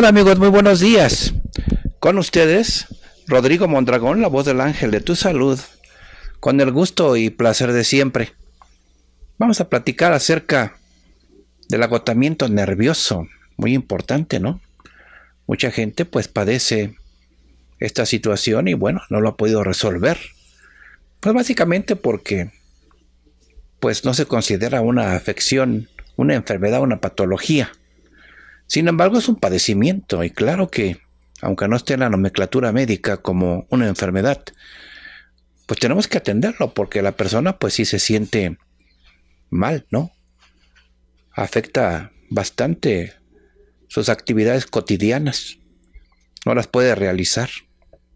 Hola amigos, muy buenos días. Con ustedes, Rodrigo Mondragón, la voz del ángel de tu salud, con el gusto y placer de siempre. Vamos a platicar acerca del agotamiento nervioso, muy importante, ¿no? Mucha gente pues padece esta situación y bueno, no lo ha podido resolver. Pues básicamente porque pues no se considera una afección, una enfermedad, una patología. Sin embargo, es un padecimiento y claro que, aunque no esté en la nomenclatura médica como una enfermedad, pues tenemos que atenderlo porque la persona pues sí se siente mal, ¿no? Afecta bastante sus actividades cotidianas. No las puede realizar.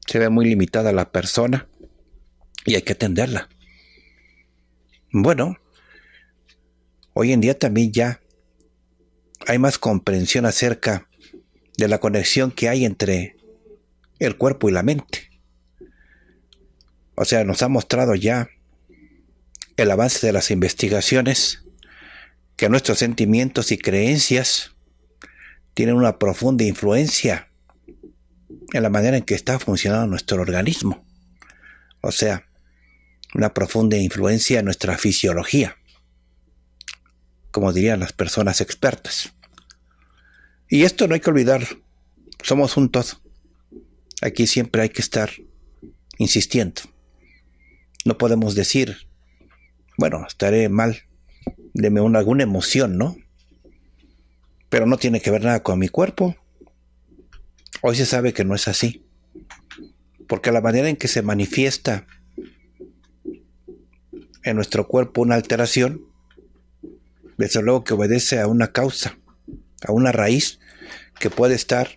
Se ve muy limitada la persona y hay que atenderla. Bueno, hoy en día también ya hay más comprensión acerca de la conexión que hay entre el cuerpo y la mente. O sea, nos ha mostrado ya el avance de las investigaciones que nuestros sentimientos y creencias tienen una profunda influencia en la manera en que está funcionando nuestro organismo. O sea, una profunda influencia en nuestra fisiología, como dirían las personas expertas. Y esto no hay que olvidar, somos juntos. Aquí siempre hay que estar insistiendo. No podemos decir, bueno, estaré mal, déme una, alguna emoción, ¿no? Pero no tiene que ver nada con mi cuerpo. Hoy se sabe que no es así. Porque la manera en que se manifiesta en nuestro cuerpo una alteración, desde luego que obedece a una causa a una raíz que puede estar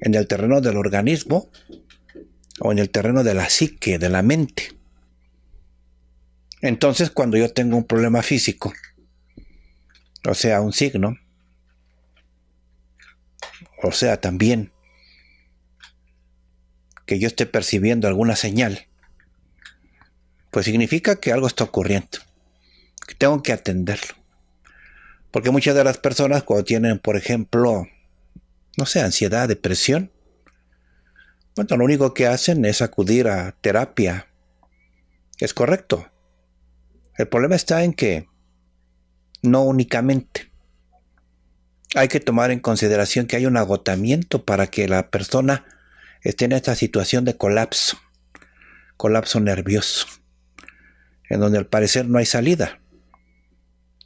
en el terreno del organismo o en el terreno de la psique, de la mente. Entonces, cuando yo tengo un problema físico, o sea, un signo, o sea, también que yo esté percibiendo alguna señal, pues significa que algo está ocurriendo, que tengo que atenderlo. Porque muchas de las personas cuando tienen, por ejemplo, no sé, ansiedad, depresión, bueno, lo único que hacen es acudir a terapia. Es correcto. El problema está en que no únicamente. Hay que tomar en consideración que hay un agotamiento para que la persona esté en esta situación de colapso, colapso nervioso, en donde al parecer no hay salida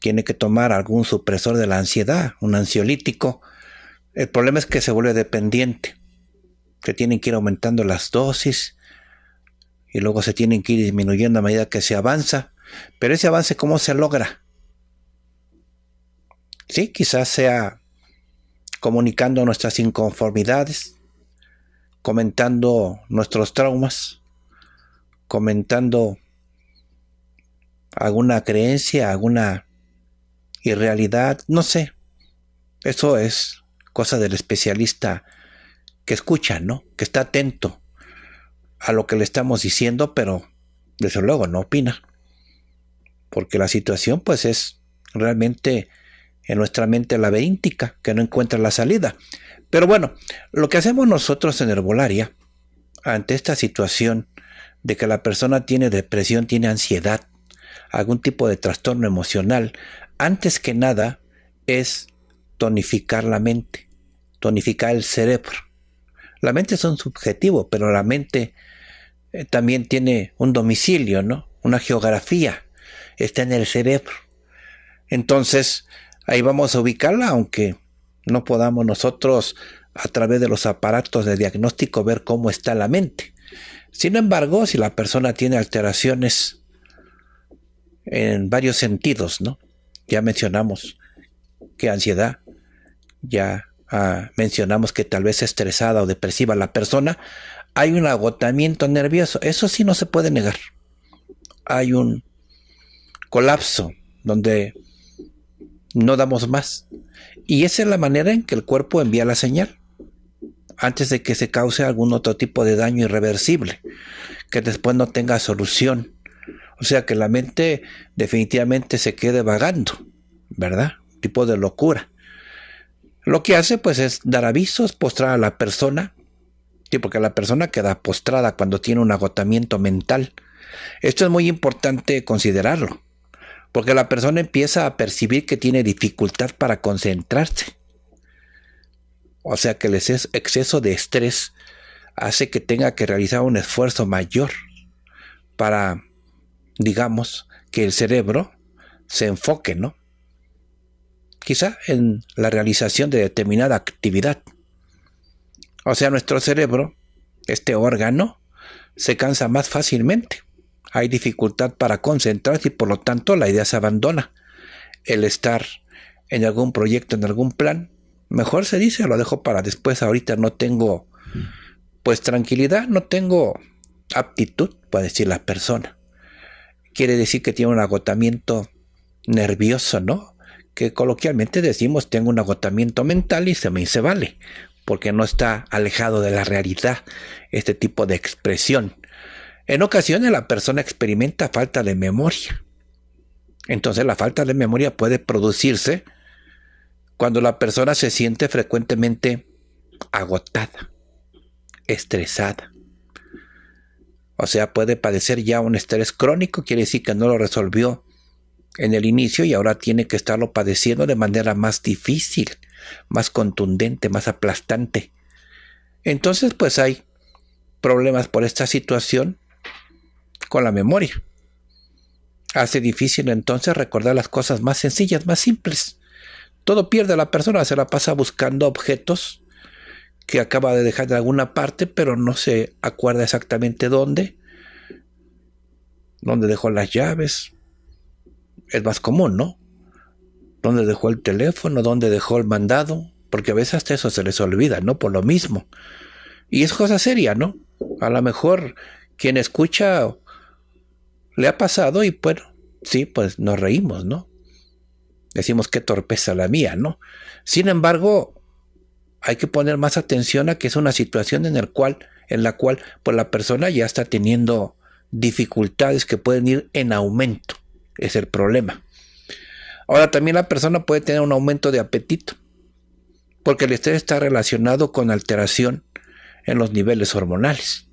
tiene que tomar algún supresor de la ansiedad, un ansiolítico. El problema es que se vuelve dependiente. que tienen que ir aumentando las dosis y luego se tienen que ir disminuyendo a medida que se avanza. Pero ese avance, ¿cómo se logra? Sí, quizás sea comunicando nuestras inconformidades, comentando nuestros traumas, comentando alguna creencia, alguna y realidad, no sé. Eso es cosa del especialista que escucha, ¿no? Que está atento a lo que le estamos diciendo, pero desde luego no opina. Porque la situación pues es realmente en nuestra mente laberíntica que no encuentra la salida. Pero bueno, lo que hacemos nosotros en herbolaria ante esta situación de que la persona tiene depresión, tiene ansiedad, algún tipo de trastorno emocional, antes que nada es tonificar la mente, tonificar el cerebro. La mente es un subjetivo, pero la mente eh, también tiene un domicilio, ¿no? Una geografía. Está en el cerebro. Entonces, ahí vamos a ubicarla, aunque no podamos nosotros a través de los aparatos de diagnóstico ver cómo está la mente. Sin embargo, si la persona tiene alteraciones en varios sentidos, ¿no? ya mencionamos que ansiedad, ya ah, mencionamos que tal vez estresada o depresiva la persona, hay un agotamiento nervioso, eso sí no se puede negar. Hay un colapso donde no damos más. Y esa es la manera en que el cuerpo envía la señal antes de que se cause algún otro tipo de daño irreversible, que después no tenga solución o sea que la mente definitivamente se quede vagando, ¿verdad? Tipo de locura. Lo que hace pues es dar avisos, postrar a la persona, sí, porque la persona queda postrada cuando tiene un agotamiento mental. Esto es muy importante considerarlo, porque la persona empieza a percibir que tiene dificultad para concentrarse. O sea que el exceso de estrés hace que tenga que realizar un esfuerzo mayor para digamos, que el cerebro se enfoque, ¿no? Quizá en la realización de determinada actividad. O sea, nuestro cerebro, este órgano, se cansa más fácilmente. Hay dificultad para concentrarse y por lo tanto la idea se abandona. El estar en algún proyecto, en algún plan, mejor se dice, lo dejo para después, ahorita no tengo, pues tranquilidad, no tengo aptitud para decir la persona quiere decir que tiene un agotamiento nervioso, ¿no? Que coloquialmente decimos tengo un agotamiento mental y se me dice vale, porque no está alejado de la realidad este tipo de expresión. En ocasiones la persona experimenta falta de memoria. Entonces la falta de memoria puede producirse cuando la persona se siente frecuentemente agotada, estresada, o sea, puede padecer ya un estrés crónico, quiere decir que no lo resolvió en el inicio y ahora tiene que estarlo padeciendo de manera más difícil, más contundente, más aplastante. Entonces, pues hay problemas por esta situación con la memoria. Hace difícil entonces recordar las cosas más sencillas, más simples. Todo pierde la persona, se la pasa buscando objetos que acaba de dejar de alguna parte, pero no se acuerda exactamente dónde, dónde dejó las llaves. Es más común, ¿no? ¿Dónde dejó el teléfono? ¿Dónde dejó el mandado? Porque a veces hasta eso se les olvida, ¿no? Por lo mismo. Y es cosa seria, ¿no? A lo mejor quien escucha le ha pasado y bueno, sí, pues nos reímos, ¿no? Decimos qué torpeza la mía, ¿no? Sin embargo, hay que poner más atención a que es una situación en, el cual, en la cual por pues, la persona ya está teniendo dificultades que pueden ir en aumento. Es el problema. Ahora también la persona puede tener un aumento de apetito, porque el estrés está relacionado con alteración en los niveles hormonales.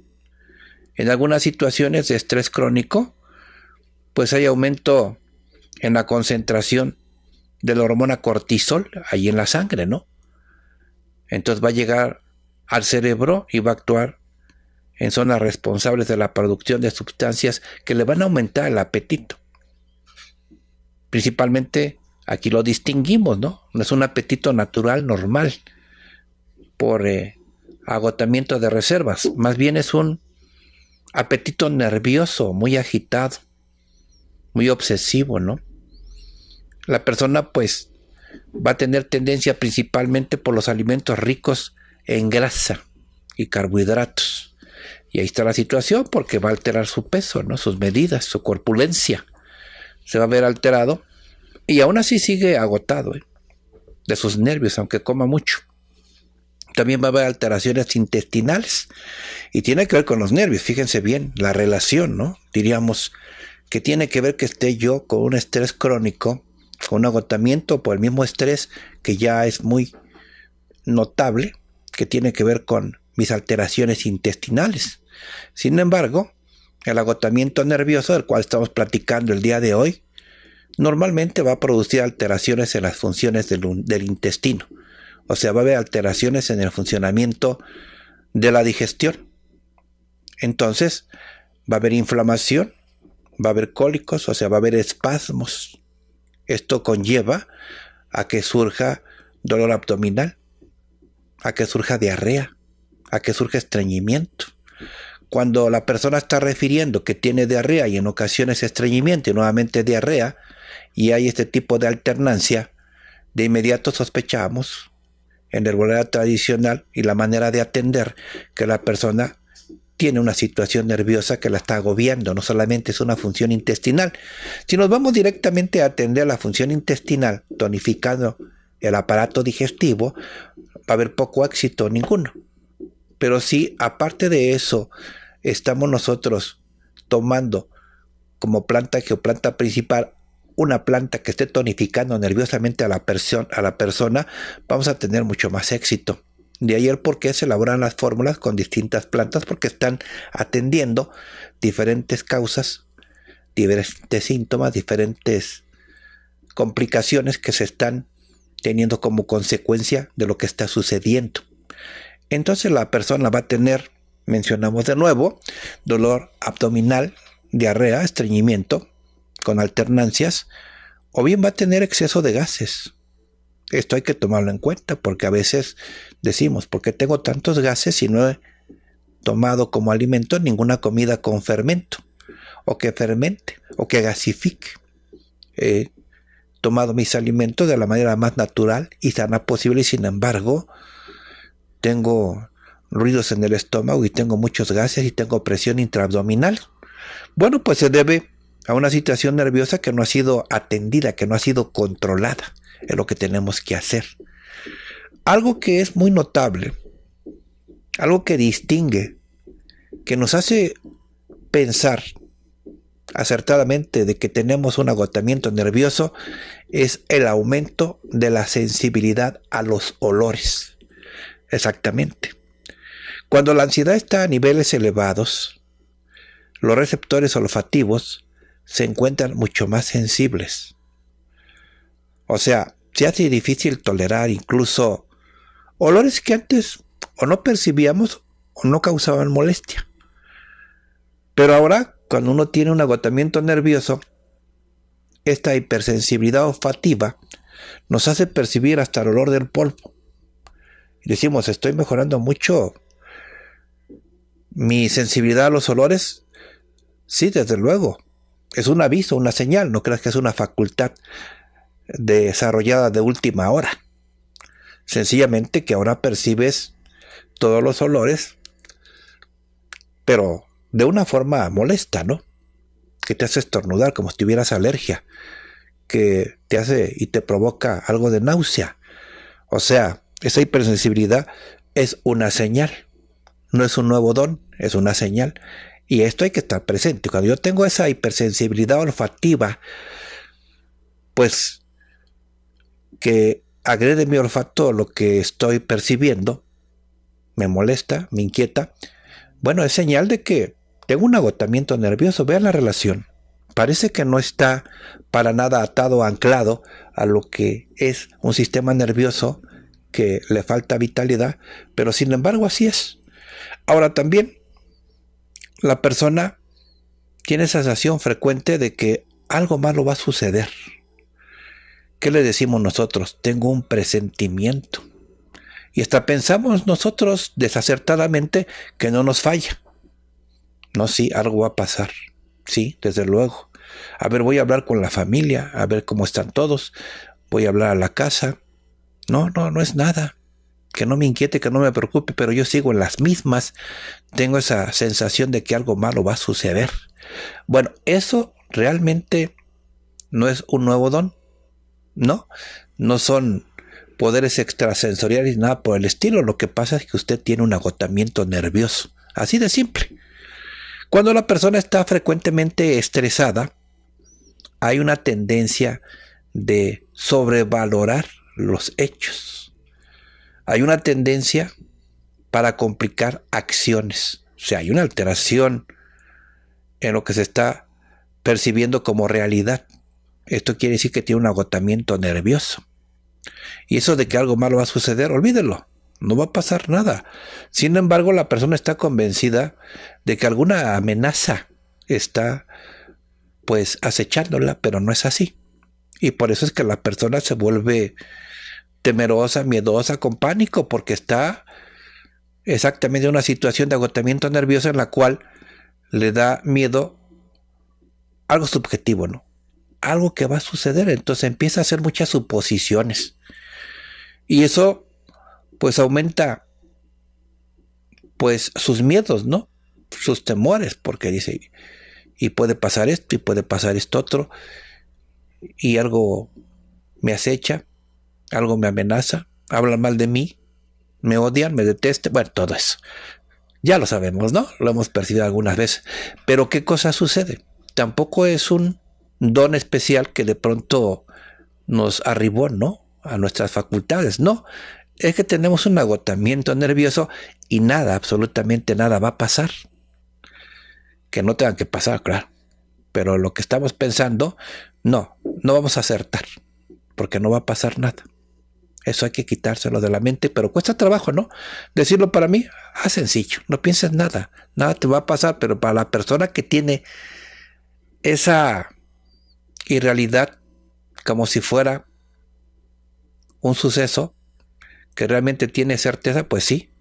En algunas situaciones de estrés crónico, pues hay aumento en la concentración de la hormona cortisol ahí en la sangre, ¿no? Entonces va a llegar al cerebro y va a actuar en zonas responsables de la producción de sustancias que le van a aumentar el apetito. Principalmente aquí lo distinguimos, ¿no? No es un apetito natural, normal, por eh, agotamiento de reservas. Más bien es un apetito nervioso, muy agitado, muy obsesivo, ¿no? La persona pues va a tener tendencia principalmente por los alimentos ricos en grasa y carbohidratos. Y ahí está la situación porque va a alterar su peso, ¿no? sus medidas, su corpulencia. Se va a ver alterado y aún así sigue agotado ¿eh? de sus nervios, aunque coma mucho. También va a haber alteraciones intestinales y tiene que ver con los nervios, fíjense bien, la relación, ¿no? Diríamos que tiene que ver que esté yo con un estrés crónico un agotamiento por el mismo estrés que ya es muy notable, que tiene que ver con mis alteraciones intestinales. Sin embargo, el agotamiento nervioso del cual estamos platicando el día de hoy, normalmente va a producir alteraciones en las funciones del, del intestino. O sea, va a haber alteraciones en el funcionamiento de la digestión. Entonces, va a haber inflamación, va a haber cólicos, o sea, va a haber espasmos, esto conlleva a que surja dolor abdominal, a que surja diarrea, a que surja estreñimiento. Cuando la persona está refiriendo que tiene diarrea y en ocasiones estreñimiento y nuevamente diarrea, y hay este tipo de alternancia, de inmediato sospechamos en el bolero tradicional y la manera de atender que la persona tiene una situación nerviosa que la está agobiando, no solamente es una función intestinal. Si nos vamos directamente a atender a la función intestinal, tonificando el aparato digestivo, va a haber poco éxito, ninguno. Pero si aparte de eso estamos nosotros tomando como planta geoplanta principal una planta que esté tonificando nerviosamente a la, a la persona, vamos a tener mucho más éxito. De ayer, por qué se elaboran las fórmulas con distintas plantas porque están atendiendo diferentes causas, diferentes síntomas, diferentes complicaciones que se están teniendo como consecuencia de lo que está sucediendo. Entonces la persona va a tener, mencionamos de nuevo, dolor abdominal, diarrea, estreñimiento, con alternancias, o bien va a tener exceso de gases, esto hay que tomarlo en cuenta porque a veces decimos, ¿por qué tengo tantos gases y no he tomado como alimento ninguna comida con fermento? O que fermente, o que gasifique. He tomado mis alimentos de la manera más natural y sana posible y sin embargo tengo ruidos en el estómago y tengo muchos gases y tengo presión intraabdominal. Bueno, pues se debe a una situación nerviosa que no ha sido atendida, que no ha sido controlada es lo que tenemos que hacer. Algo que es muy notable, algo que distingue, que nos hace pensar acertadamente de que tenemos un agotamiento nervioso es el aumento de la sensibilidad a los olores. Exactamente. Cuando la ansiedad está a niveles elevados, los receptores olfativos se encuentran mucho más sensibles. O sea, se hace difícil tolerar incluso olores que antes o no percibíamos o no causaban molestia. Pero ahora, cuando uno tiene un agotamiento nervioso, esta hipersensibilidad olfativa nos hace percibir hasta el olor del polvo. decimos, estoy mejorando mucho mi sensibilidad a los olores. Sí, desde luego. Es un aviso, una señal, no creas que es una facultad desarrollada de última hora. Sencillamente que ahora percibes todos los olores, pero de una forma molesta, ¿no? Que te hace estornudar como si tuvieras alergia, que te hace y te provoca algo de náusea. O sea, esa hipersensibilidad es una señal, no es un nuevo don, es una señal. Y esto hay que estar presente. Cuando yo tengo esa hipersensibilidad olfativa, pues que agrede mi olfato lo que estoy percibiendo, me molesta, me inquieta, bueno, es señal de que tengo un agotamiento nervioso. Vean la relación. Parece que no está para nada atado, anclado a lo que es un sistema nervioso que le falta vitalidad, pero sin embargo así es. Ahora también, la persona tiene sensación frecuente de que algo malo va a suceder. ¿Qué le decimos nosotros? Tengo un presentimiento. Y hasta pensamos nosotros desacertadamente que no nos falla. No, sí, algo va a pasar. Sí, desde luego. A ver, voy a hablar con la familia, a ver cómo están todos. Voy a hablar a la casa. No, no, no es nada. Que no me inquiete, que no me preocupe, pero yo sigo en las mismas. Tengo esa sensación de que algo malo va a suceder. Bueno, eso realmente no es un nuevo don. ¿no? No son poderes extrasensoriales, nada por el estilo. Lo que pasa es que usted tiene un agotamiento nervioso. Así de simple. Cuando la persona está frecuentemente estresada, hay una tendencia de sobrevalorar los hechos. Hay una tendencia para complicar acciones. O sea, hay una alteración en lo que se está percibiendo como realidad. Esto quiere decir que tiene un agotamiento nervioso. Y eso de que algo malo va a suceder, olvídelo. No va a pasar nada. Sin embargo, la persona está convencida de que alguna amenaza está pues acechándola, pero no es así. Y por eso es que la persona se vuelve temerosa, miedosa, con pánico, porque está exactamente en una situación de agotamiento nervioso en la cual le da miedo algo subjetivo, ¿no? algo que va a suceder. Entonces empieza a hacer muchas suposiciones. Y eso pues aumenta pues sus miedos, ¿no? Sus temores, porque dice, y puede pasar esto, y puede pasar esto otro, y algo me acecha, algo me amenaza, habla mal de mí, me odian, me detestan, bueno, todo eso. Ya lo sabemos, ¿no? Lo hemos percibido algunas veces. Pero ¿qué cosa sucede? Tampoco es un don especial que de pronto nos arribó, ¿no? A nuestras facultades, no. Es que tenemos un agotamiento nervioso y nada, absolutamente nada va a pasar. Que no tengan que pasar, claro. Pero lo que estamos pensando, no, no vamos a acertar, porque no va a pasar nada. Eso hay que quitárselo de la mente, pero cuesta trabajo, ¿no? Decirlo para mí, es ah, sencillo, no pienses nada, nada te va a pasar, pero para la persona que tiene esa y realidad como si fuera un suceso que realmente tiene certeza, pues sí.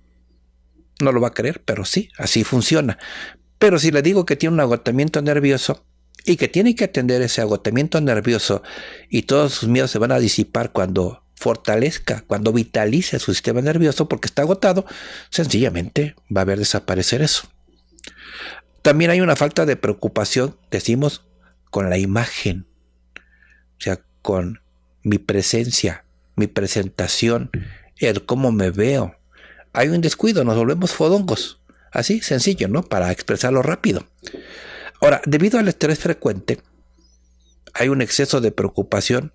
No lo va a creer, pero sí, así funciona. Pero si le digo que tiene un agotamiento nervioso y que tiene que atender ese agotamiento nervioso y todos sus miedos se van a disipar cuando fortalezca, cuando vitalice su sistema nervioso porque está agotado, sencillamente va a ver desaparecer eso. También hay una falta de preocupación, decimos, con la imagen. O sea, con mi presencia, mi presentación, el cómo me veo. Hay un descuido, nos volvemos fodongos. Así, sencillo, ¿no? Para expresarlo rápido. Ahora, debido al estrés frecuente, hay un exceso de preocupación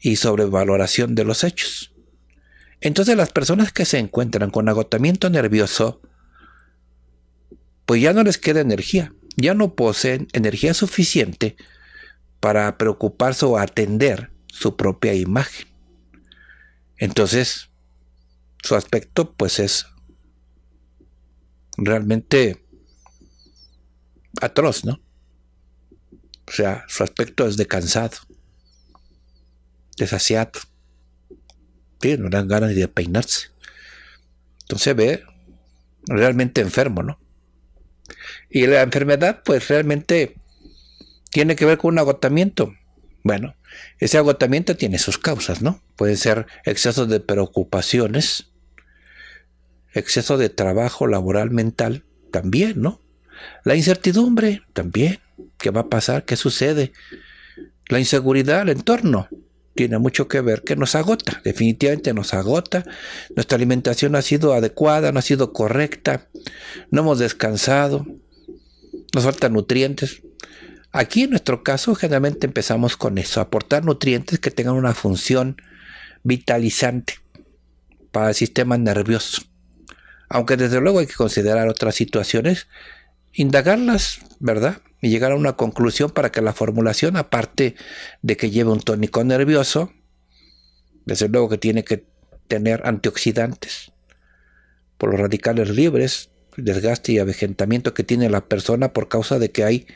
y sobrevaloración de los hechos. Entonces las personas que se encuentran con agotamiento nervioso, pues ya no les queda energía, ya no poseen energía suficiente para preocuparse o atender su propia imagen. Entonces, su aspecto pues es realmente atroz, ¿no? O sea, su aspecto es de cansado, desasiado. Tiene no dan ganas de peinarse. Entonces ve realmente enfermo, ¿no? Y la enfermedad, pues realmente tiene que ver con un agotamiento. Bueno, ese agotamiento tiene sus causas, ¿no? Puede ser exceso de preocupaciones, exceso de trabajo laboral mental, también, ¿no? La incertidumbre, también. ¿Qué va a pasar? ¿Qué sucede? La inseguridad, el entorno, tiene mucho que ver, que nos agota, definitivamente nos agota. Nuestra alimentación no ha sido adecuada, no ha sido correcta, no hemos descansado, nos faltan nutrientes, Aquí en nuestro caso generalmente empezamos con eso, aportar nutrientes que tengan una función vitalizante para el sistema nervioso. Aunque desde luego hay que considerar otras situaciones, indagarlas, ¿verdad? Y llegar a una conclusión para que la formulación, aparte de que lleve un tónico nervioso, desde luego que tiene que tener antioxidantes por los radicales libres, desgaste y avejentamiento que tiene la persona por causa de que hay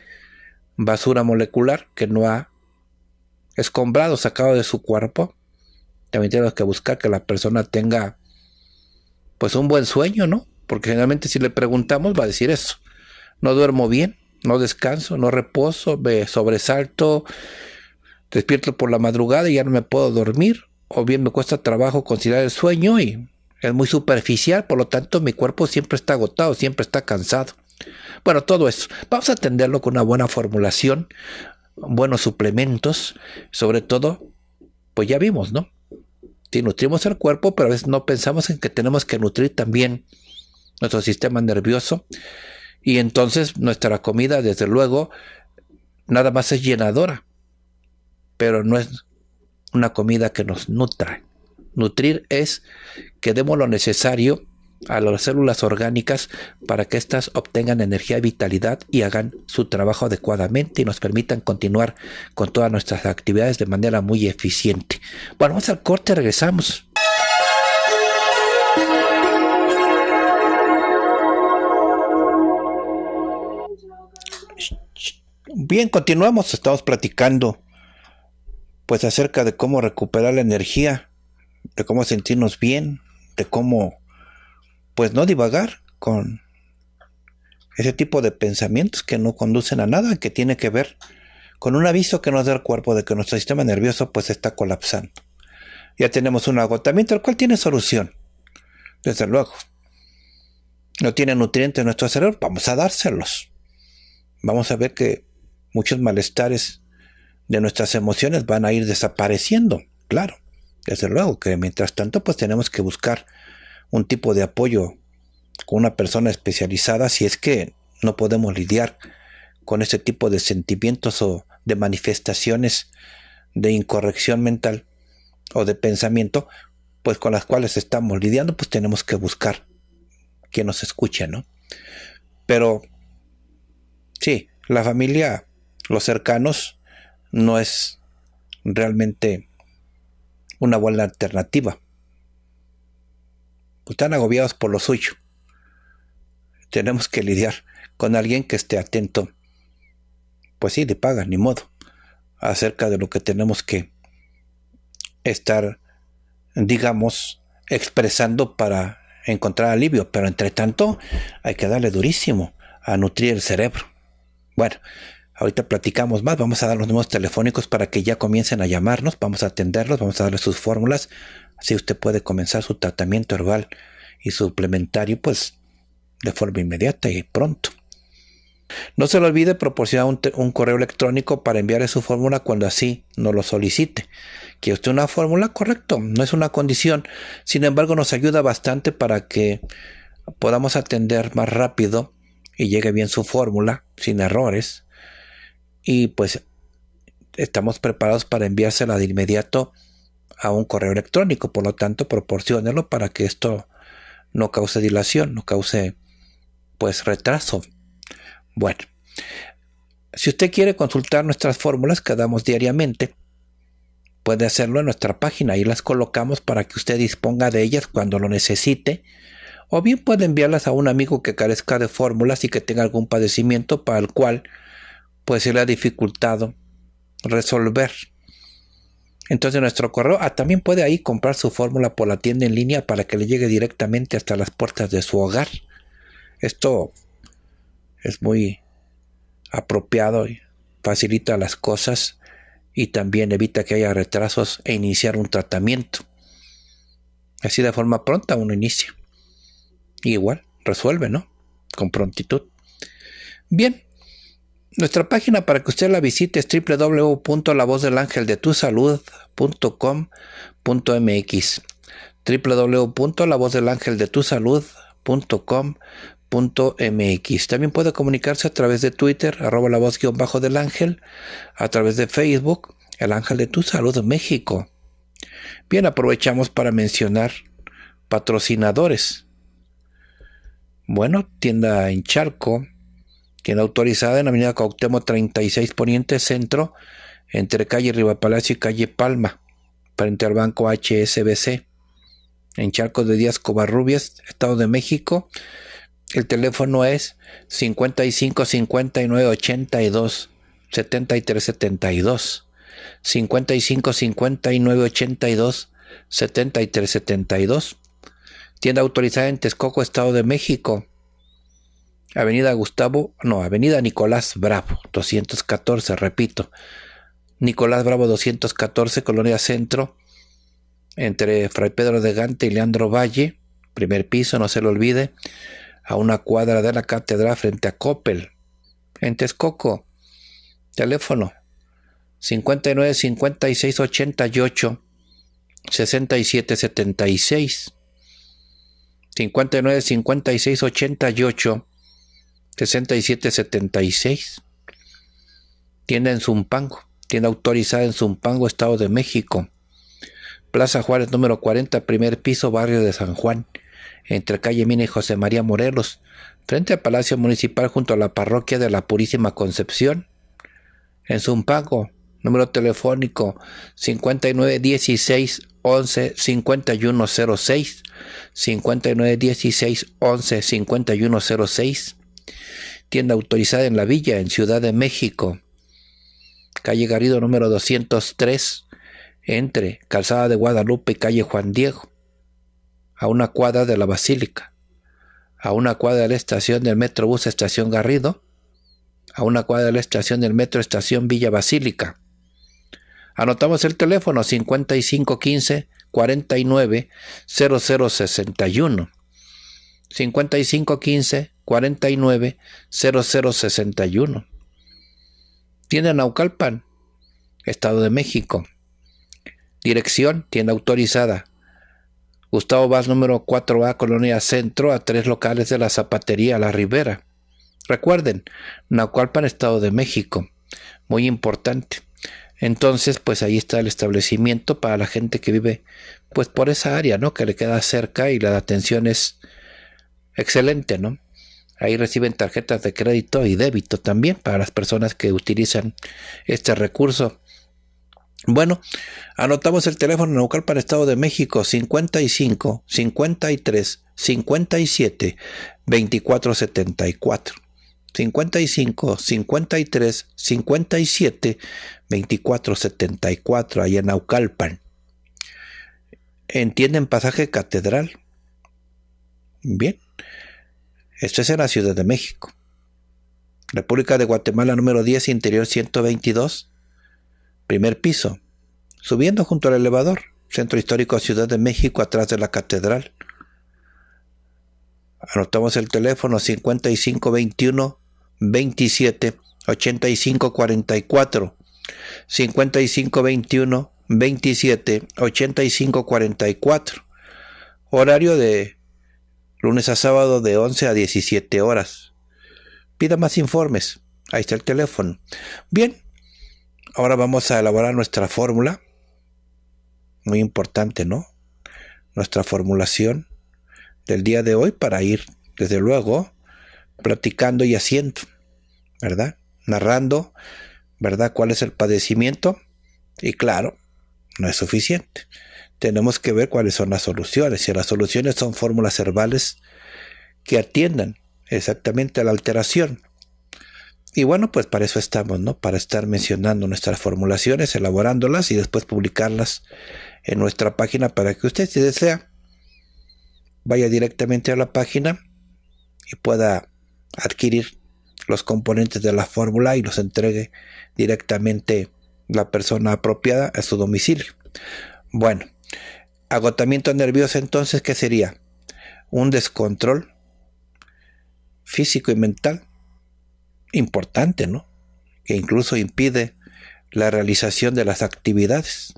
basura molecular que no ha escombrado, sacado de su cuerpo. También tenemos que buscar que la persona tenga pues un buen sueño, ¿no? Porque generalmente si le preguntamos va a decir eso. No duermo bien, no descanso, no reposo, me sobresalto, despierto por la madrugada y ya no me puedo dormir. O bien me cuesta trabajo considerar el sueño y es muy superficial, por lo tanto mi cuerpo siempre está agotado, siempre está cansado. Bueno, todo eso. Vamos a atenderlo con una buena formulación, buenos suplementos, sobre todo, pues ya vimos, ¿no? Si nutrimos el cuerpo, pero a veces no pensamos en que tenemos que nutrir también nuestro sistema nervioso. Y entonces nuestra comida, desde luego, nada más es llenadora, pero no es una comida que nos nutra. Nutrir es que demos lo necesario a las células orgánicas para que éstas obtengan energía y vitalidad y hagan su trabajo adecuadamente y nos permitan continuar con todas nuestras actividades de manera muy eficiente. Bueno, vamos al corte, regresamos. Bien, continuamos, estamos platicando pues acerca de cómo recuperar la energía, de cómo sentirnos bien, de cómo pues no divagar con ese tipo de pensamientos que no conducen a nada, que tiene que ver con un aviso que nos da el cuerpo de que nuestro sistema nervioso pues está colapsando. Ya tenemos un agotamiento, el cual tiene solución. Desde luego. No tiene nutrientes en nuestro cerebro, vamos a dárselos. Vamos a ver que muchos malestares de nuestras emociones van a ir desapareciendo, claro. Desde luego que mientras tanto pues tenemos que buscar un tipo de apoyo con una persona especializada si es que no podemos lidiar con ese tipo de sentimientos o de manifestaciones de incorrección mental o de pensamiento, pues con las cuales estamos lidiando, pues tenemos que buscar que nos escuche, ¿no? Pero sí, la familia, los cercanos, no es realmente una buena alternativa están agobiados por lo suyo. Tenemos que lidiar con alguien que esté atento. Pues sí, le paga, ni modo. Acerca de lo que tenemos que estar, digamos, expresando para encontrar alivio. Pero entre tanto, hay que darle durísimo a nutrir el cerebro. Bueno, Ahorita platicamos más, vamos a dar los números telefónicos para que ya comiencen a llamarnos, vamos a atenderlos, vamos a darles sus fórmulas, así usted puede comenzar su tratamiento herbal y suplementario pues de forma inmediata y pronto. No se le olvide proporcionar un, correo electrónico para enviarle su fórmula cuando así no lo solicite. Que usted una fórmula, correcto, no es una condición, sin embargo nos ayuda bastante para que podamos atender más rápido y llegue bien su fórmula, sin errores, y pues estamos preparados para enviársela de inmediato a un correo electrónico. Por lo tanto, proporciónelo para que esto no cause dilación, no cause pues retraso. Bueno, si usted quiere consultar nuestras fórmulas que damos diariamente, puede hacerlo en nuestra página y las colocamos para que usted disponga de ellas cuando lo necesite. O bien puede enviarlas a un amigo que carezca de fórmulas y que tenga algún padecimiento para el cual pues se le ha dificultado resolver. Entonces nuestro correo ah, también puede ahí comprar su fórmula por la tienda en línea para que le llegue directamente hasta las puertas de su hogar. Esto es muy apropiado y facilita las cosas y también evita que haya retrasos e iniciar un tratamiento. Así de forma pronta uno inicia. Y igual, resuelve, ¿no? Con prontitud. Bien, nuestra página para que usted la visite es www.lavozdelangeldetusalud.com.mx www.lavozdelangeldetusalud.com.mx También puede comunicarse a través de Twitter, arroba la voz guión bajo del ángel, a través de Facebook, el ángel de tu salud México. Bien, aprovechamos para mencionar patrocinadores. Bueno, tienda en Charco, Tienda autorizada en la avenida Cautemo 36 Poniente Centro, entre calle Rivapalacio y calle Palma, frente al banco HSBC, en Charco de Díaz Covarrubias, Estado de México. El teléfono es 55 59 82 73 72. 55 59 82 73 72. Tienda autorizada en Texcoco, Estado de México Avenida Gustavo, no, Avenida Nicolás Bravo, 214, repito. Nicolás Bravo 214, Colonia Centro, entre Fray Pedro de Gante y Leandro Valle, primer piso, no se lo olvide, a una cuadra de la catedral frente a Coppel, en Texcoco. Teléfono 59 56 88 67 76. 59 56 88 6776. Tienda en Zumpango. Tienda autorizada en Zumpango, Estado de México. Plaza Juárez número 40, primer piso, barrio de San Juan, entre calle Mina y José María Morelos, frente al Palacio Municipal junto a la parroquia de la Purísima Concepción. En Zumpango, número telefónico 5916 11 5106 5916 11 5106 Tienda autorizada en la villa, en Ciudad de México. Calle Garrido número 203, entre Calzada de Guadalupe y Calle Juan Diego, a una cuadra de la Basílica, a una cuadra de la estación del Metrobús Estación Garrido, a una cuadra de la estación del Metro Estación Villa Basílica. Anotamos el teléfono 5515 49 0061. 5515 490061 0061. Tienda Naucalpan, Estado de México. Dirección, tienda autorizada. Gustavo Vaz número 4A, Colonia Centro, a tres locales de la Zapatería La Ribera. Recuerden, Naucalpan, Estado de México. Muy importante. Entonces, pues ahí está el establecimiento para la gente que vive pues por esa área, ¿no? Que le queda cerca y la atención es excelente, ¿no? Ahí reciben tarjetas de crédito y débito también para las personas que utilizan este recurso. Bueno, anotamos el teléfono local para Estado de México 55 53 57 24 74. 55 53 57 24 74 en Aucalpan. Entienden pasaje catedral. Bien. Esto es en la Ciudad de México. República de Guatemala número 10, interior 122, primer piso. Subiendo junto al elevador, Centro Histórico Ciudad de México, atrás de la catedral. Anotamos el teléfono 5521 27 8544. 5521 27 8544. Horario de lunes a sábado de 11 a 17 horas. Pida más informes, ahí está el teléfono. Bien, ahora vamos a elaborar nuestra fórmula, muy importante, ¿no? Nuestra formulación del día de hoy para ir, desde luego, platicando y haciendo, ¿verdad? Narrando, ¿verdad? ¿Cuál es el padecimiento? Y claro, no es suficiente tenemos que ver cuáles son las soluciones. Si las soluciones son fórmulas herbales que atiendan exactamente a la alteración. Y bueno, pues para eso estamos, ¿no? Para estar mencionando nuestras formulaciones, elaborándolas y después publicarlas en nuestra página para que usted, si desea, vaya directamente a la página y pueda adquirir los componentes de la fórmula y los entregue directamente la persona apropiada a su domicilio. Bueno, Agotamiento nervioso entonces, ¿qué sería? Un descontrol físico y mental importante, ¿no? Que incluso impide la realización de las actividades.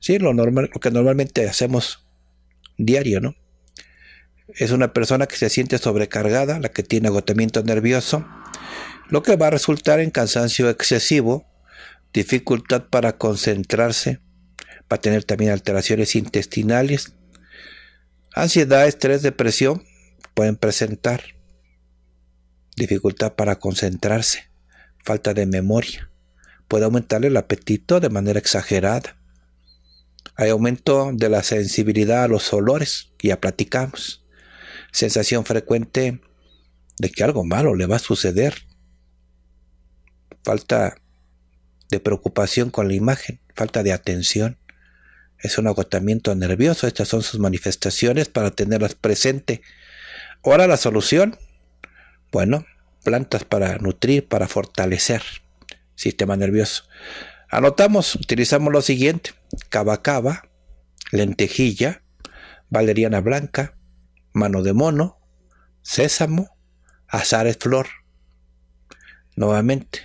Sí, lo, normal, lo que normalmente hacemos diario, ¿no? Es una persona que se siente sobrecargada, la que tiene agotamiento nervioso, lo que va a resultar en cansancio excesivo, dificultad para concentrarse, va a tener también alteraciones intestinales, ansiedad, estrés, depresión, pueden presentar dificultad para concentrarse, falta de memoria, puede aumentar el apetito de manera exagerada. Hay aumento de la sensibilidad a los olores, ya platicamos. Sensación frecuente de que algo malo le va a suceder. Falta de preocupación con la imagen, falta de atención es un agotamiento nervioso, estas son sus manifestaciones para tenerlas presente. Ahora la solución, bueno, plantas para nutrir, para fortalecer sistema nervioso. Anotamos, utilizamos lo siguiente: cava, lentejilla, valeriana blanca, mano de mono, sésamo, azares flor. Nuevamente,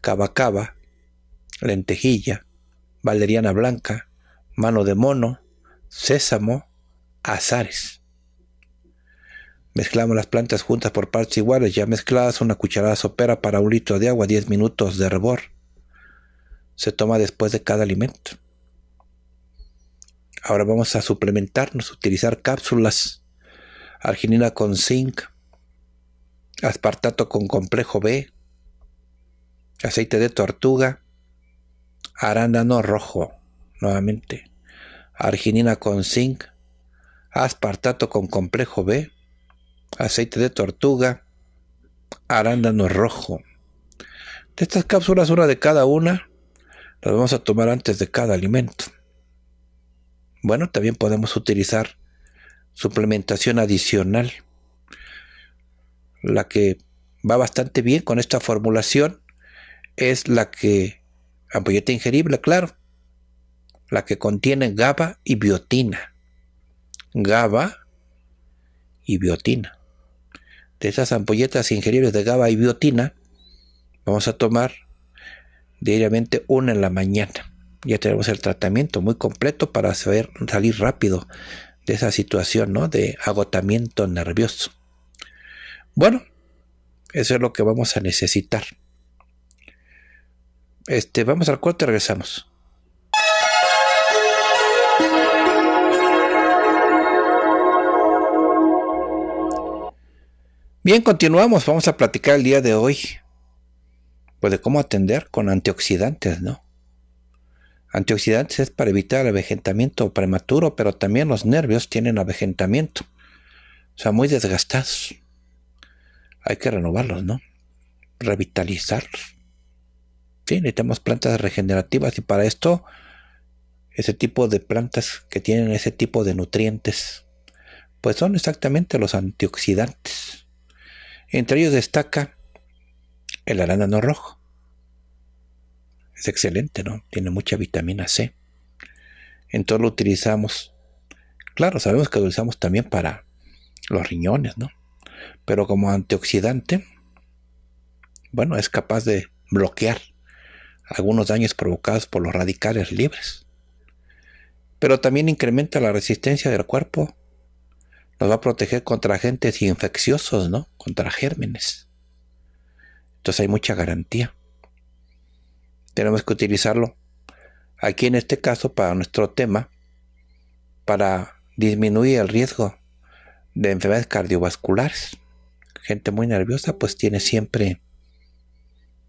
cava, lentejilla, valeriana blanca, mano de mono, sésamo, azares. Mezclamos las plantas juntas por partes iguales, ya mezcladas, una cucharada sopera para un litro de agua, 10 minutos de hervor. Se toma después de cada alimento. Ahora vamos a suplementarnos, utilizar cápsulas, arginina con zinc, aspartato con complejo B, aceite de tortuga, arándano rojo, nuevamente arginina con zinc, aspartato con complejo B, aceite de tortuga, arándano rojo. De estas cápsulas, una de cada una, las vamos a tomar antes de cada alimento. Bueno, también podemos utilizar suplementación adicional, la que va bastante bien con esta formulación es la que ampolleta ingerible, claro, la que contiene GABA y biotina. GABA y biotina. De esas ampolletas ingeribles de GABA y biotina, vamos a tomar diariamente una en la mañana. Ya tenemos el tratamiento muy completo para saber, salir rápido de esa situación de agotamiento nervioso. Bueno, eso es lo que vamos a necesitar. Este, vamos al corte, regresamos. Bien, continuamos. Vamos a platicar el día de hoy pues de cómo atender con antioxidantes, ¿no? Antioxidantes es para evitar el avejentamiento prematuro, pero también los nervios tienen avejentamiento. O sea, muy desgastados. Hay que renovarlos, ¿no? Revitalizarlos. Sí, necesitamos plantas regenerativas y para esto, ese tipo de plantas que tienen ese tipo de nutrientes, pues son exactamente los antioxidantes. Entre ellos destaca el arándano rojo. Es excelente, ¿no? Tiene mucha vitamina C. Entonces lo utilizamos. Claro, sabemos que lo utilizamos también para los riñones, ¿no? Pero como antioxidante, bueno, es capaz de bloquear algunos daños provocados por los radicales libres. Pero también incrementa la resistencia del cuerpo nos va a proteger contra agentes infecciosos, ¿no? Contra gérmenes. Entonces hay mucha garantía. Tenemos que utilizarlo aquí en este caso para nuestro tema, para disminuir el riesgo de enfermedades cardiovasculares. Gente muy nerviosa pues tiene siempre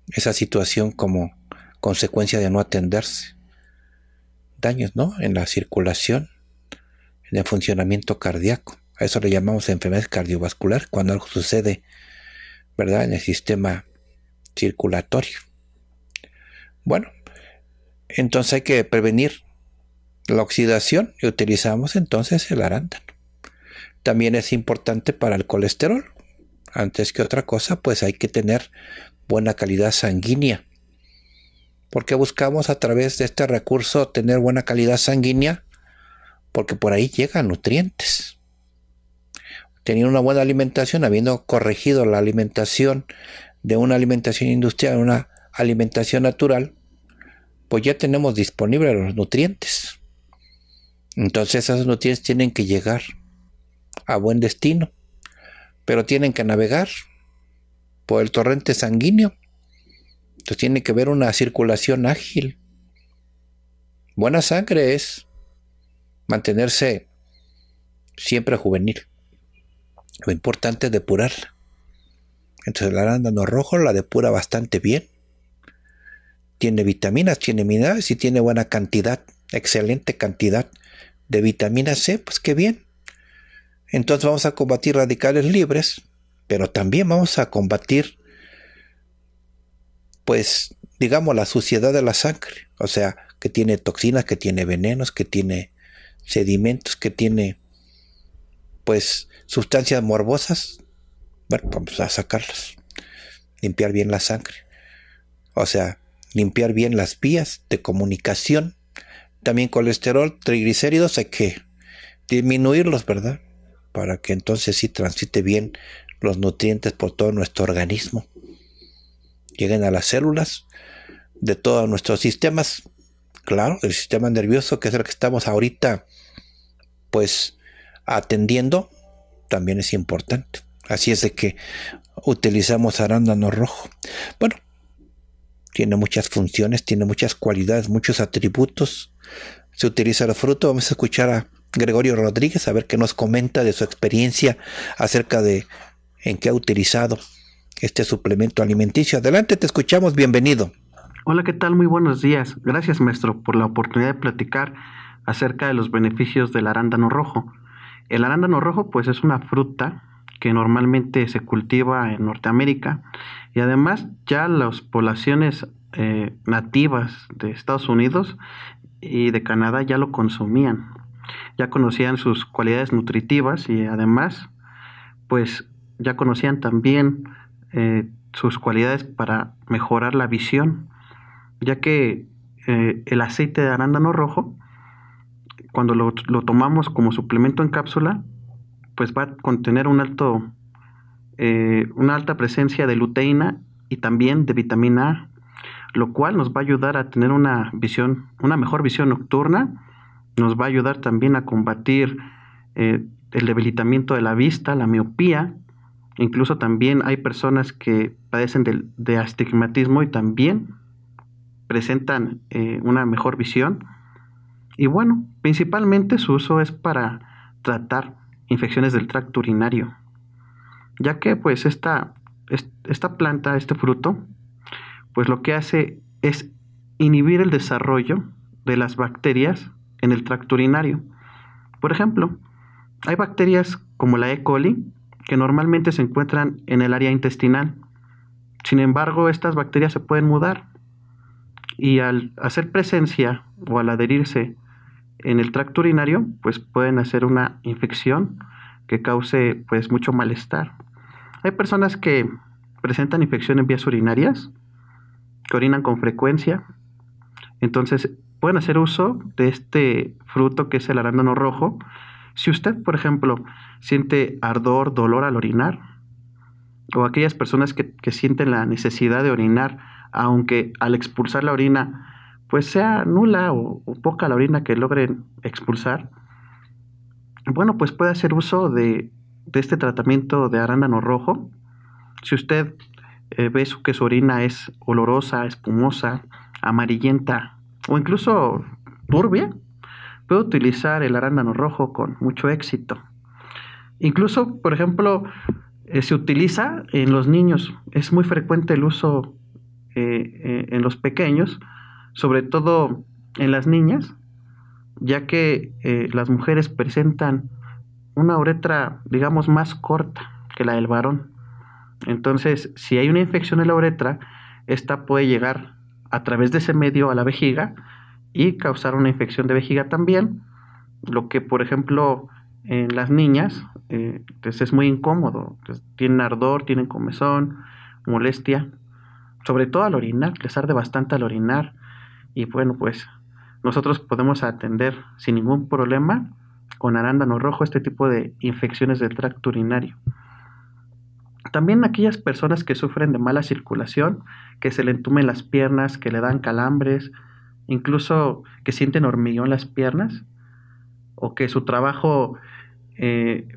esa situación como consecuencia de no atenderse. Daños, ¿no? En la circulación, en el funcionamiento cardíaco. A eso le llamamos enfermedad cardiovascular cuando algo sucede, ¿verdad? En el sistema circulatorio. Bueno, entonces hay que prevenir la oxidación y utilizamos entonces el arándano. También es importante para el colesterol. Antes que otra cosa, pues hay que tener buena calidad sanguínea. Porque buscamos a través de este recurso tener buena calidad sanguínea porque por ahí llegan nutrientes teniendo una buena alimentación, habiendo corregido la alimentación de una alimentación industrial a una alimentación natural, pues ya tenemos disponibles los nutrientes. Entonces esos nutrientes tienen que llegar a buen destino, pero tienen que navegar por el torrente sanguíneo. Entonces tiene que haber una circulación ágil. Buena sangre es mantenerse siempre juvenil. Lo importante es depurarla. Entonces el arándano rojo la depura bastante bien. Tiene vitaminas, tiene minerales y tiene buena cantidad, excelente cantidad de vitamina C, pues qué bien. Entonces vamos a combatir radicales libres, pero también vamos a combatir, pues, digamos, la suciedad de la sangre. O sea, que tiene toxinas, que tiene venenos, que tiene sedimentos, que tiene pues sustancias morbosas, bueno, vamos a sacarlas, limpiar bien la sangre, o sea, limpiar bien las vías de comunicación, también colesterol, triglicéridos, hay que disminuirlos, ¿verdad? Para que entonces sí transite bien los nutrientes por todo nuestro organismo, lleguen a las células de todos nuestros sistemas, claro, el sistema nervioso, que es el que estamos ahorita, pues, atendiendo también es importante. Así es de que utilizamos arándano rojo. Bueno, tiene muchas funciones, tiene muchas cualidades, muchos atributos. Se utiliza el fruto. Vamos a escuchar a Gregorio Rodríguez a ver qué nos comenta de su experiencia acerca de en qué ha utilizado este suplemento alimenticio. Adelante, te escuchamos, bienvenido. Hola, ¿qué tal? Muy buenos días. Gracias, maestro, por la oportunidad de platicar acerca de los beneficios del arándano rojo. El arándano rojo pues es una fruta que normalmente se cultiva en Norteamérica y además ya las poblaciones eh, nativas de Estados Unidos y de Canadá ya lo consumían, ya conocían sus cualidades nutritivas y además pues ya conocían también eh, sus cualidades para mejorar la visión, ya que eh, el aceite de arándano rojo cuando lo, tomamos como suplemento en cápsula, pues va a contener un alto, eh, una alta presencia de luteína y también de vitamina A, lo cual nos va a ayudar a tener una visión, una mejor visión nocturna, nos va a ayudar también a combatir eh, el debilitamiento de la vista, la miopía, incluso también hay personas que padecen de, astigmatismo y también presentan eh, una mejor visión. Y bueno, principalmente su uso es para tratar infecciones del tracto urinario, ya que pues esta, esta planta, este fruto, pues lo que hace es inhibir el desarrollo de las bacterias en el tracto urinario. Por ejemplo, hay bacterias como la E. coli que normalmente se encuentran en el área intestinal. Sin embargo, estas bacterias se pueden mudar y al hacer presencia o al adherirse en el tracto urinario, pues pueden hacer una infección que cause pues mucho malestar. Hay personas que presentan infección en vías urinarias, que orinan con frecuencia, entonces pueden hacer uso de este fruto que es el arándano rojo. Si usted, por ejemplo, siente ardor, dolor al orinar, o aquellas personas que, que sienten la necesidad de orinar, aunque al expulsar la orina pues sea nula o, poca la orina que logren expulsar, bueno, pues puede hacer uso de, este tratamiento de arándano rojo. Si usted eh, ve que su orina es olorosa, espumosa, amarillenta o incluso turbia, puede utilizar el arándano rojo con mucho éxito. Incluso, por ejemplo, eh, se utiliza en los niños. Es muy frecuente el uso eh, en los pequeños sobre todo en las niñas, ya que eh, las mujeres presentan una uretra, digamos, más corta que la del varón. Entonces, si hay una infección en la uretra, esta puede llegar a través de ese medio a la vejiga y causar una infección de vejiga también, lo que, por ejemplo, en las niñas eh, pues, es muy incómodo, pues, tienen ardor, tienen comezón, molestia, sobre todo al orinar, les arde bastante al orinar, y bueno, pues nosotros podemos atender sin ningún problema con arándano rojo este tipo de infecciones del tracto urinario. También aquellas personas que sufren de mala circulación, que se le entumen las piernas, que le dan calambres, incluso que sienten hormigón en las piernas, o que su trabajo eh,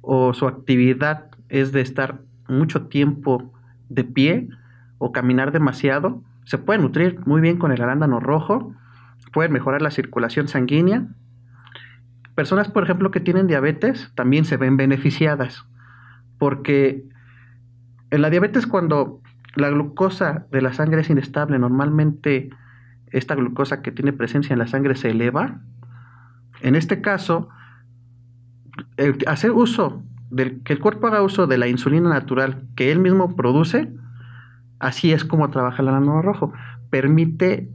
o su actividad es de estar mucho tiempo de pie o caminar demasiado, se puede nutrir muy bien con el arándano rojo, puede mejorar la circulación sanguínea. Personas, por ejemplo, que tienen diabetes también se ven beneficiadas, porque en la diabetes cuando la glucosa de la sangre es inestable, normalmente esta glucosa que tiene presencia en la sangre se eleva. En este caso, hacer uso del que el cuerpo haga uso de la insulina natural que él mismo produce Así es como trabaja el arándano rojo. Permite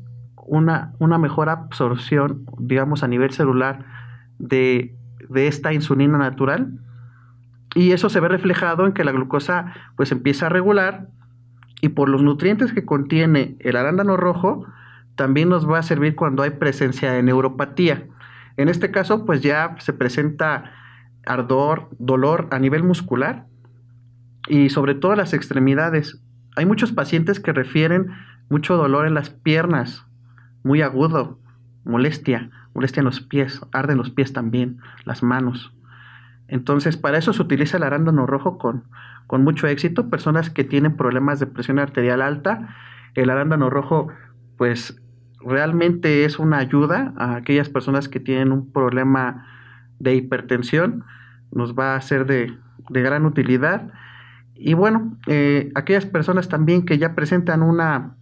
una, una mejor absorción, digamos, a nivel celular de, de esta insulina natural. Y eso se ve reflejado en que la glucosa pues empieza a regular y por los nutrientes que contiene el arándano rojo, también nos va a servir cuando hay presencia de neuropatía. En este caso, pues ya se presenta ardor, dolor a nivel muscular y sobre todo las extremidades. Hay muchos pacientes que refieren mucho dolor en las piernas, muy agudo, molestia, molestia en los pies, arden los pies también, las manos. Entonces, para eso se utiliza el arándano rojo con, con mucho éxito. Personas que tienen problemas de presión arterial alta, el arándano rojo, pues realmente es una ayuda a aquellas personas que tienen un problema de hipertensión. Nos va a ser de, de gran utilidad. Y bueno, eh, aquellas personas también que ya presentan una,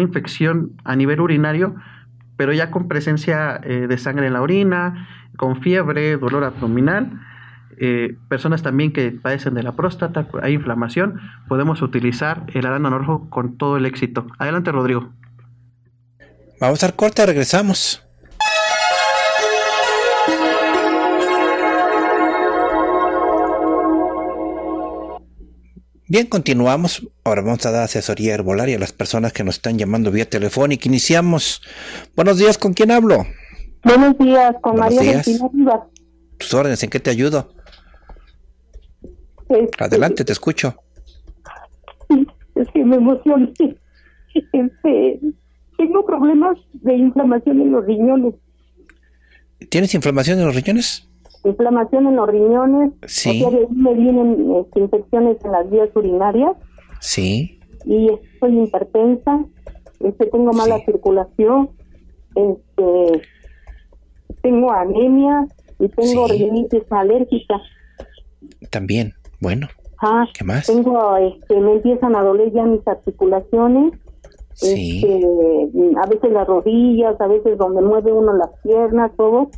infección a nivel urinario, pero ya con presencia eh, de sangre en la orina, con fiebre, dolor abdominal, eh, personas también que padecen de la próstata, hay inflamación, podemos utilizar el arándano anorjo con todo el éxito. Adelante, Rodrigo. Vamos al corte, regresamos. Bien, continuamos. Ahora vamos a dar asesoría herbolaria a las personas que nos están llamando vía telefónica. Iniciamos. Buenos días, ¿con quién hablo? Buenos días, con María Rivas. Tus órdenes, ¿en qué te ayudo? Este, Adelante, te escucho. Es que me emociono. Este, tengo problemas de inflamación en los riñones. ¿Tienes inflamación en los riñones? inflamación en los riñones, sí. me vienen este, infecciones en las vías urinarias. Sí. Y estoy hipertensa, este, tengo mala circulación, este, tengo anemia y tengo sí. alérgica. También, bueno. ¿Qué más? Tengo, este, me empiezan a doler ya mis articulaciones. Este, a veces las rodillas, a veces donde mueve uno las piernas, todo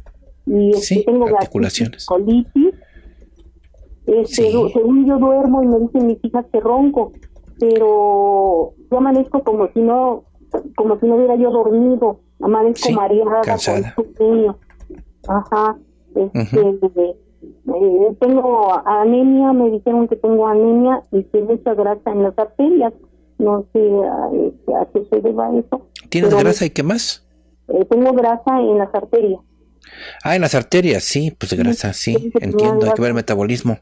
y este, sí, tengo articulaciones. colitis. Este, según yo duermo y me dicen mis hijas que ronco, pero yo amanezco como si no, como si no hubiera yo dormido, amanezco María mareada cansada. Este, eh, eh, tengo anemia, me dijeron que tengo anemia y tengo mucha grasa en las arterias. No sé eh, a, qué se deba eso. ¿Tienes grasa y qué más? tengo grasa en las arterias. Ah, en las arterias, sí, pues grasa, sí, entiendo, hay que ver el metabolismo.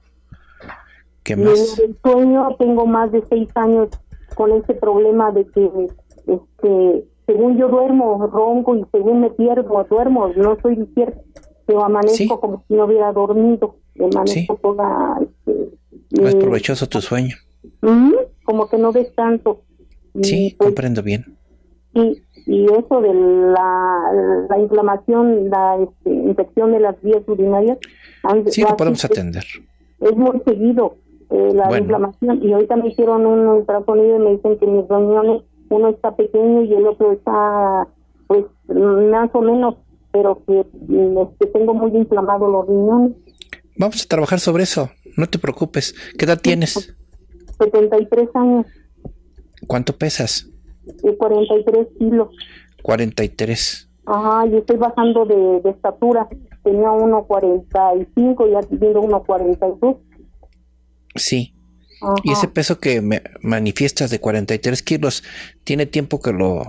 ¿Qué más? el sueño tengo más de seis años con ese problema de que, este, según yo duermo, ronco y según me pierdo, duermo, no soy despierto, pero amanezco como si no hubiera dormido, amanezco toda... no es este, provechoso tu sueño. Como que no tanto. Sí, pues comprendo bien. Y y eso de la, inflamación, la este, infección de las vías urinarias. Sí, lo podemos atender. Es, muy seguido eh, la inflamación y ahorita me hicieron un ultrasonido y me dicen que mis riñones, uno está pequeño y el otro está, pues, más o menos, pero que, que mm, este, tengo muy inflamados los riñones. Vamos a trabajar sobre eso, no te preocupes. ¿Qué edad tienes? 73 años. ¿Cuánto pesas? de 43 kilos. 43. Ajá, yo estoy bajando de, estatura. Tenía 1,45 y aquí tengo 1,42. Sí. Y ese peso que me manifiestas de 43 kilos, ¿tiene tiempo que lo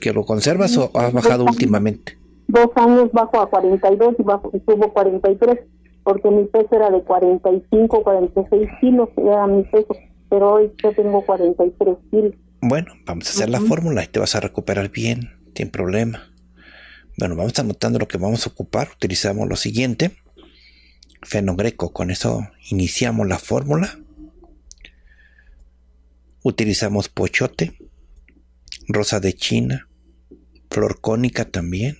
que lo conservas o has bajado últimamente? Dos años bajo a 42 y bajo, subo 43, porque mi peso era de 45, 46 kilos, era mi peso, pero hoy yo tengo 43 kilos. Bueno, vamos a hacer la fórmula y te vas a recuperar bien, sin problema. Bueno, vamos anotando lo que vamos a ocupar. Utilizamos lo siguiente. Fenogreco, con eso iniciamos la fórmula. Utilizamos pochote, rosa de China, flor cónica también,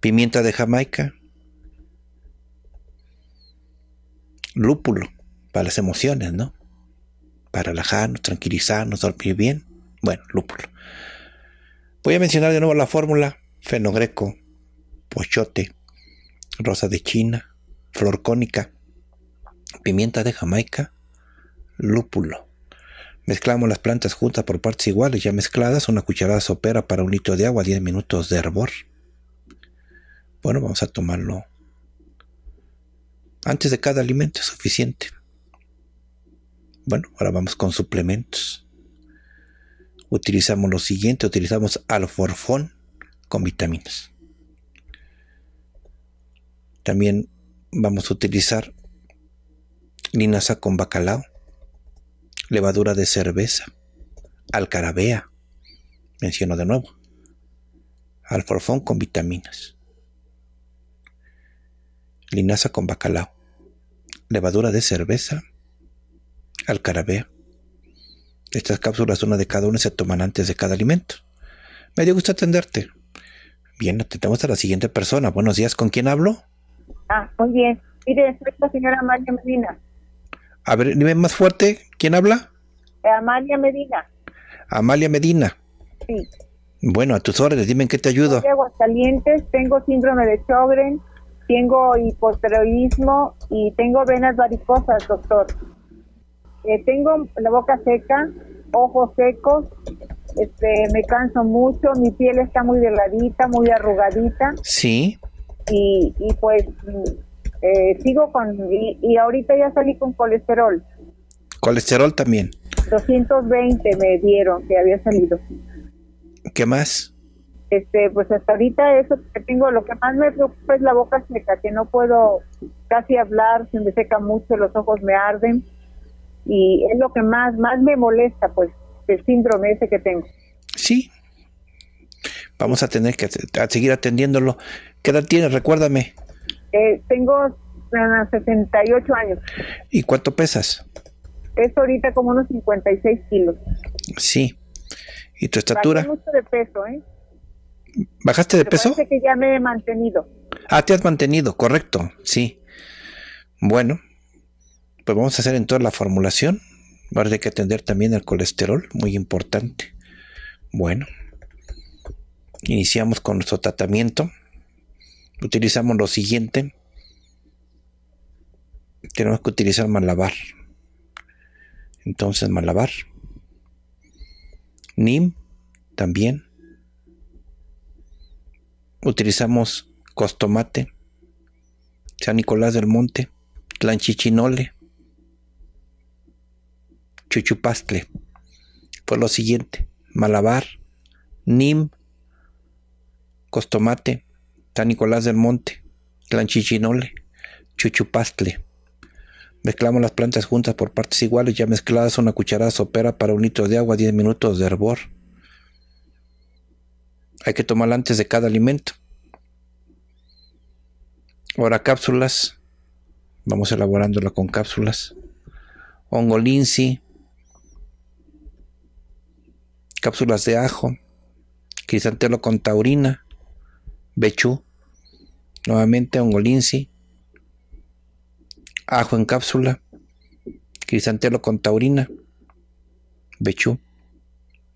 pimienta de Jamaica, lúpulo para las emociones, ¿no? para relajarnos, tranquilizarnos, dormir bien. Bueno, lúpulo. Voy a mencionar de nuevo la fórmula: fenogreco, pochote, rosa de China, flor cónica, pimienta de Jamaica, lúpulo. Mezclamos las plantas juntas por partes iguales, ya mezcladas, una cucharada sopera para un litro de agua, 10 minutos de hervor. Bueno, vamos a tomarlo antes de cada alimento, es suficiente. Bueno, ahora vamos con suplementos. Utilizamos lo siguiente, utilizamos alforfón con vitaminas. También vamos a utilizar linaza con bacalao, levadura de cerveza, alcarabea, menciono de nuevo, alforfón con vitaminas, linaza con bacalao, levadura de cerveza, al Estas cápsulas, una de cada una, se toman antes de cada alimento. Me dio gusto atenderte. Bien, atendemos a la siguiente persona. Buenos días, ¿con quién hablo? Ah, muy bien. Mire, soy la señora Amalia Medina. A ver, dime más fuerte, ¿quién habla? Eh, Amalia Medina. Amalia Medina. Sí. Bueno, a tus órdenes, dime en qué te ayudo. Soy de tengo síndrome de Chogren, tengo hipotiroidismo y tengo venas varicosas, doctor. Eh, tengo la boca seca, ojos secos, este, me canso mucho, mi piel está muy delgadita, muy arrugadita. Sí. Y, y pues eh, sigo con, y, ahorita ya salí con colesterol. Colesterol también. 220 me dieron que había salido. ¿Qué más? Este, pues hasta ahorita eso que tengo, lo que más me preocupa es la boca seca, que no puedo casi hablar, se me seca mucho, los ojos me arden y es lo que más, más me molesta, pues, el síndrome ese que tengo. Sí. Vamos a tener que seguir atendiéndolo. ¿Qué edad tienes? Recuérdame. Eh, tengo 68 años. ¿Y cuánto pesas? es ahorita como unos 56 kilos. Sí. ¿Y tu estatura? Bajé mucho de peso, ¿eh? ¿Bajaste de peso? que ya me he mantenido. Ah, te has mantenido, correcto, sí. Bueno, pues vamos a hacer en toda la formulación. Va hay que atender también el colesterol, muy importante. Bueno, iniciamos con nuestro tratamiento. Utilizamos lo siguiente. Tenemos que utilizar malabar. Entonces malabar. NIM también. Utilizamos costomate. San Nicolás del Monte. Tlanchichinole. Chuchupastle. Fue lo siguiente: Malabar, Nim, Costomate, San Nicolás del Monte, Clanchichinole, Chuchupastle. Mezclamos las plantas juntas por partes iguales, ya mezcladas una cucharada sopera para un litro de agua, 10 minutos de hervor. Hay que tomarla antes de cada alimento. Ahora cápsulas. Vamos elaborándola con cápsulas. Hongo cápsulas de ajo, crisantelo con taurina, bechú, nuevamente ongolinsi, ajo en cápsula, crisantelo con taurina, bechú.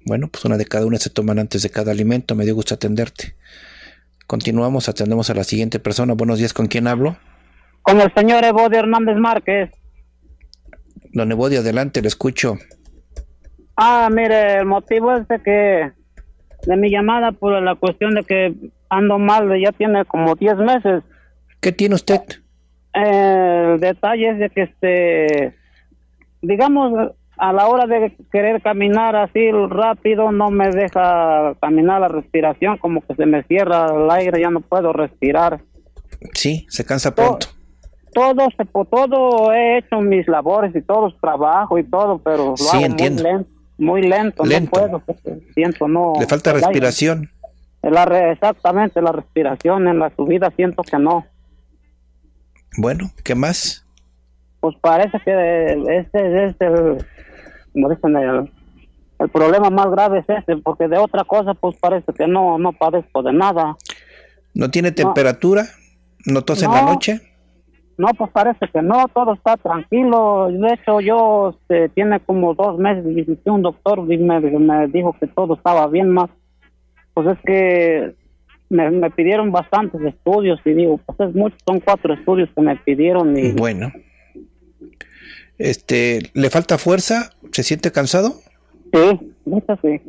Bueno, pues una de cada una se toman antes de cada alimento. Me dio gusto atenderte. Continuamos, atendemos a la siguiente persona. Buenos días, ¿con quién hablo? Con el señor de Hernández Márquez. Don Evodio, adelante, le escucho. Ah, mire, el motivo es de que de mi llamada por la cuestión de que ando mal, ya tiene como 10 meses. ¿Qué tiene usted? Eh, el detalle es de que este digamos a la hora de querer caminar así rápido no me deja caminar la respiración, como que se me cierra el aire, ya no puedo respirar. Sí, se cansa pronto. Todo, todo, todo he hecho mis labores y todo trabajo y todo, pero lo sí, hago entiendo. Muy lento muy lento, no puedo, siento no. Le falta respiración. La exactamente, la respiración en la subida siento que no. Bueno, ¿qué más? Pues parece que este es el, como dicen, el, problema más grave es este, porque de otra cosa pues parece que no, no padezco de nada. ¿No tiene temperatura? ¿No tos en la noche? No, pues parece que no, todo está tranquilo. De hecho, yo este, tiene como dos meses visité un doctor me, dijo que todo estaba bien más. Pues es que me, pidieron bastantes estudios y digo, pues es mucho, son cuatro estudios que me pidieron y... Bueno. Este, ¿le falta fuerza? ¿Se siente cansado? Sí, mucho sí.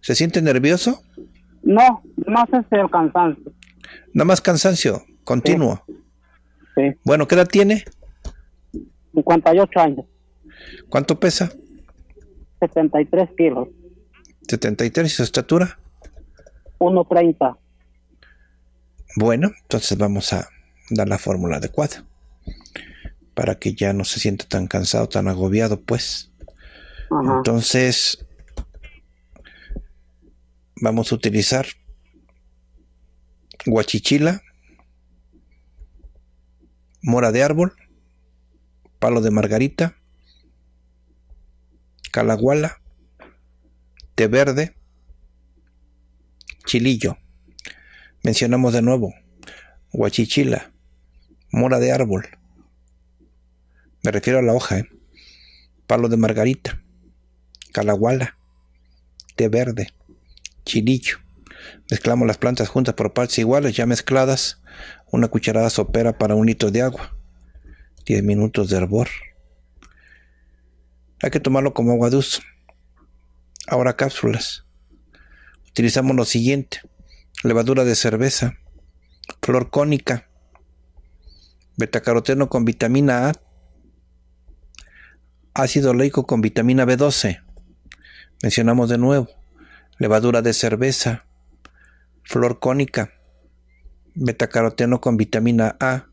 ¿Se siente nervioso? No, más es el cansancio. Nada más cansancio, continuo. Bueno, ¿qué edad tiene? 58 años. ¿Cuánto pesa? 73 kilos. ¿73 y su estatura? 1.30. Bueno, entonces vamos a dar la fórmula adecuada para que ya no se sienta tan cansado, tan agobiado, pues. Entonces, vamos a utilizar guachichila, mora de árbol, palo de margarita, calaguala, té verde, chilillo. Mencionamos de nuevo, guachichila, mora de árbol. Me refiero a la hoja, ¿eh? palo de margarita, calaguala, té verde, chilillo. Mezclamos las plantas juntas por partes iguales, ya mezcladas. Una cucharada sopera para un litro de agua. 10 minutos de hervor. Hay que tomarlo como agua dulce. Ahora cápsulas. Utilizamos lo siguiente. Levadura de cerveza. Flor cónica. Betacaroteno con vitamina A. Ácido oleico con vitamina B12. Mencionamos de nuevo. Levadura de cerveza flor cónica, betacaroteno con vitamina A,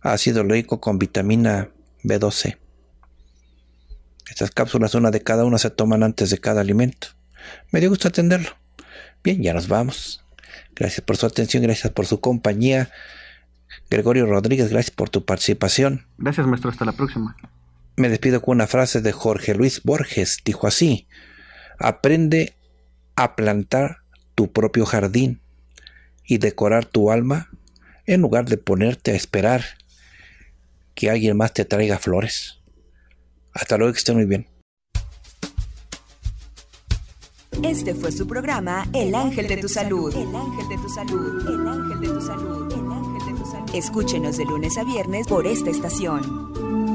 ácido oleico con vitamina B12. Estas cápsulas, una de cada una, se toman antes de cada alimento. Me dio gusto atenderlo. Bien, ya nos vamos. Gracias por su atención, gracias por su compañía. Gregorio Rodríguez, gracias por tu participación. Gracias, maestro. Hasta la próxima. Me despido con una frase de Jorge Luis Borges. Dijo así, aprende a plantar propio jardín y decorar tu alma en lugar de ponerte a esperar que alguien más te traiga flores. Hasta luego, que esté muy bien. Este fue su programa El Ángel de tu Salud. El Ángel de tu Salud. El Ángel de tu Salud. El Ángel de tu Salud. Escúchenos de lunes a viernes por esta estación.